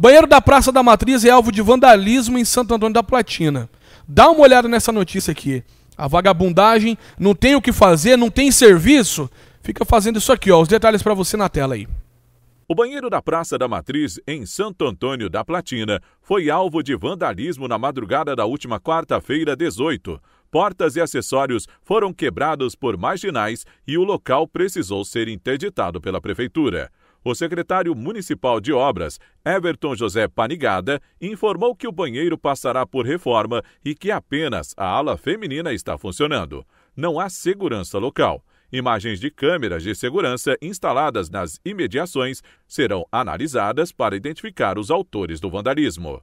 Banheiro da Praça da Matriz é alvo de vandalismo em Santo Antônio da Platina. Dá uma olhada nessa notícia aqui. A vagabundagem não tem o que fazer, não tem serviço, fica fazendo isso aqui, ó. Os detalhes para você na tela aí. O banheiro da Praça da Matriz, em Santo Antônio da Platina, foi alvo de vandalismo na madrugada da última quarta-feira, 18. Portas e acessórios foram quebrados por marginais e o local precisou ser interditado pela prefeitura. O secretário municipal de obras, Everton José Panigada, informou que o banheiro passará por reforma e que apenas a ala feminina está funcionando. Não há segurança local. Imagens de câmeras de segurança instaladas nas imediações serão analisadas para identificar os autores do vandalismo.